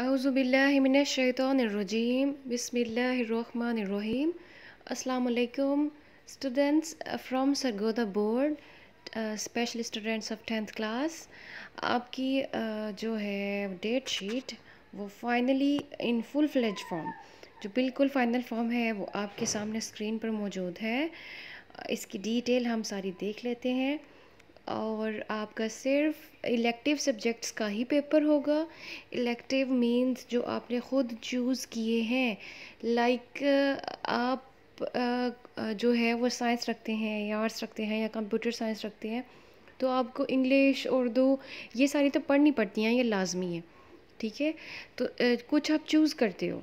अज़ुबिल्लिमिनशैतरजीम बसमीम अल्लाम students from Sargodha board special students of tenth class आपकी uh, जो है डेट शीट वो finally in full fledge form जो बिल्कुल फाइनल फॉर्म है वो आपके सामने स्क्रीन पर मौजूद है इसकी डिटेल हम सारी देख लेते हैं और आपका सिर्फ इलेक्टिव सब्जेक्ट्स का ही पेपर होगा इलेक्टिव मींस जो आपने ख़ुद चूज़ किए हैं लाइक आप जो है वो साइंस रखते हैं या आर्ट्स रखते हैं या कंप्यूटर साइंस रखते हैं तो आपको इंग्लिश उर्दू ये सारी तो पढ़नी पड़ती हैं ये लाजमी है ठीक है तो कुछ आप चूज़ करते हो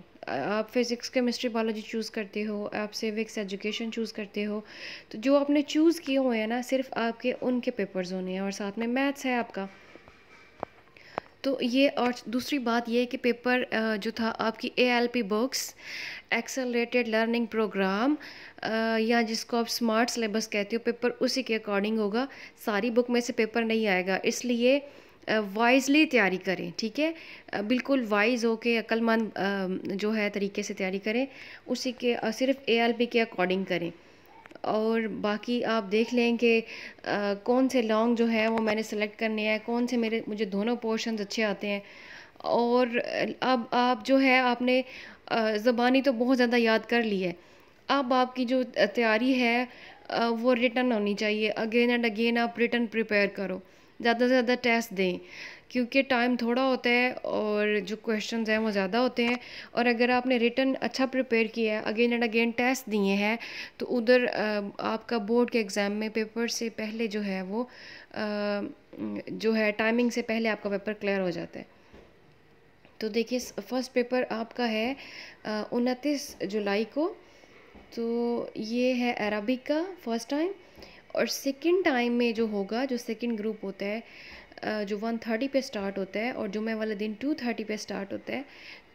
आप फिज़िक्स केमिस्ट्री बायोलॉजी चूज़ करते हो आप सिविक्स एजुकेशन चूज़ करते हो तो जो आपने चूज़ किए हुए हैं ना सिर्फ आपके उनके पेपर्स होने हैं और साथ में मैथ्स है आपका तो ये और दूसरी बात ये है कि पेपर जो था आपकी A L P books accelerated learning programme या जिसको आप स्मार्ट सिलेबस कहते हो पेपर उसी के अकॉर्डिंग होगा सारी बुक में से पेपर नहीं आएगा इसलिए वाइजली तैयारी करें ठीक है बिल्कुल वाइज हो के अक्लमंद जो है तरीके से तैयारी करें उसी के सिर्फ ए के अकॉर्डिंग करें और बाकी आप देख लें कि कौन से लॉन्ग जो है वो मैंने सेलेक्ट करने हैं कौन से मेरे मुझे दोनों पोर्शन अच्छे आते हैं और अब आप जो है आपने ज़बानी तो बहुत ज़्यादा याद कर ली है अब आपकी जो तैयारी है वो रिटर्न होनी चाहिए अगेन एंड अगेन आप रिटर्न प्रिपेयर करो ज़्यादा से ज़्यादा टेस्ट दें क्योंकि टाइम थोड़ा होता है और जो क्वेश्चन हैं वो ज़्यादा होते हैं और अगर आपने रिटर्न अच्छा प्रिपेयर किया है अगेन एंड अगेन टेस्ट दिए हैं तो उधर आपका बोर्ड के एग्ज़ाम में पेपर से पहले जो है वो जो है टाइमिंग से पहले आपका पेपर क्लियर हो जाता है तो देखिए फर्स्ट पेपर आपका है उनतीस जुलाई को तो ये है अरबिक का फर्स्ट टाइम और सेकेंड टाइम में जो होगा जो सेकेंड ग्रुप होता है जो वन थर्टी पे स्टार्ट होता है और जुमे वाला दिन टू थर्टी पे स्टार्ट होता है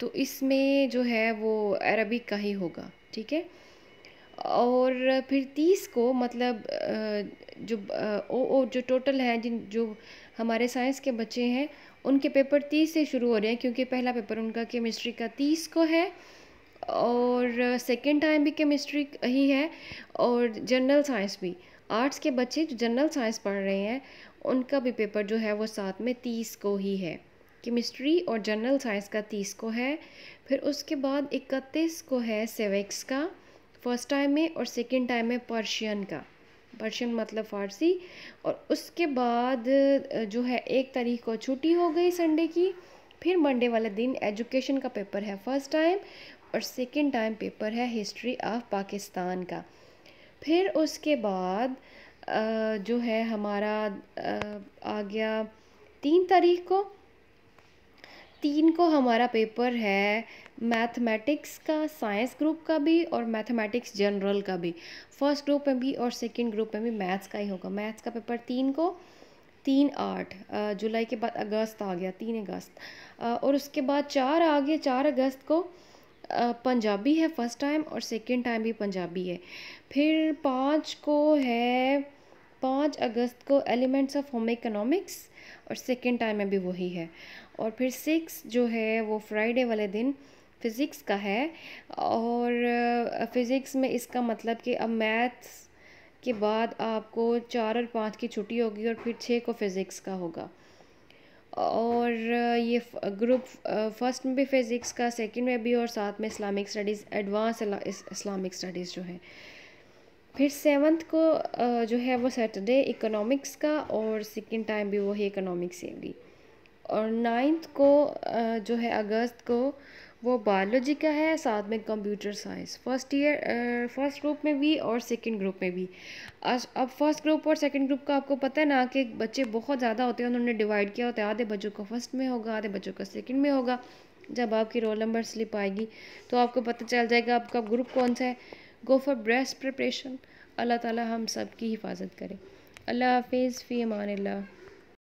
तो इसमें जो है वो अरबिक का ही होगा ठीक है और फिर तीस को मतलब जो ओ ओ जो टोटल है जिन जो हमारे साइंस के बच्चे हैं उनके पेपर तीस से शुरू हो रहे हैं क्योंकि पहला पेपर उनका केमिस्ट्री का तीस को है और सेकेंड टाइम भी केमिस्ट्री ही है और जनरल साइंस भी आर्ट्स के बच्चे जो जनरल साइंस पढ़ रहे हैं उनका भी पेपर जो है वो साथ में तीस को ही है केमिस्ट्री और जनरल साइंस का तीस को है फिर उसके बाद इकतीस को है सिविक्स का फर्स्ट टाइम में और सेकेंड टाइम में पर्शियन का पर्शियन मतलब फ़ारसी और उसके बाद जो है एक तारीख को छुट्टी हो गई संडे की फिर मंडे वाले दिन एजुकेशन का पेपर है फर्स्ट टाइम और सेकेंड टाइम पेपर है हिस्ट्री ऑफ पाकिस्तान का फिर उसके बाद जो है हमारा आ गया तीन तारीख को तीन को हमारा पेपर है मैथमेटिक्स का साइंस ग्रुप का भी और मैथमेटिक्स जनरल का भी फर्स्ट ग्रुप में भी और सेकंड ग्रुप में भी मैथ्स का ही होगा मैथ्स का पेपर तीन को तीन आठ जुलाई के बाद अगस्त आ गया तीन अगस्त और उसके बाद चार आ गया चार अगस्त को पंजाबी है फर्स्ट टाइम और सेकेंड टाइम भी पंजाबी है फिर पाँच को है पाँच अगस्त को एलिमेंट्स ऑफ होम इकोनॉमिक्स और सेकेंड टाइम में भी वही है और फिर सिक्स जो है वो फ्राइडे वाले दिन फिज़िक्स का है और फिज़िक्स में इसका मतलब कि अब मैथ्स के बाद आपको चार और पाँच की छुट्टी होगी और फिर छः को फिज़िक्स का होगा और ये ग्रुप फर्स्ट में भी फ़िज़िक्स का सेकंड में भी और साथ में Islamic studies advance Islamic studies जो है फिर सेवन्थ को जो है वो सैटरडे इकोनॉमिक्स का और सेकेंड टाइम भी वही इकोनॉमिक्स होगी और नाइन्थ को जो है अगस्त को वो बायोलॉजी का है साथ में computer science first year first group में भी और सेकंड ग्रुप में भी अब फर्स्ट ग्रुप और सेकंड ग्रुप का आपको पता है ना कि बच्चे बहुत ज़्यादा होते हैं उन्होंने डिवाइड किया होता है आधे बच्चों का फर्स्ट में होगा आधे बच्चों का सेकेंड में होगा जब आपकी रोल नंबर स्लिप आएगी तो आपको पता चल जाएगा आपका ग्रुप कौन सा है गो फॉर ब्रेस्ट प्रिपरेशन अल्लाह ताली हम सब की हिफाजत करें अल्लाह हाफिज़ फ़ी अमान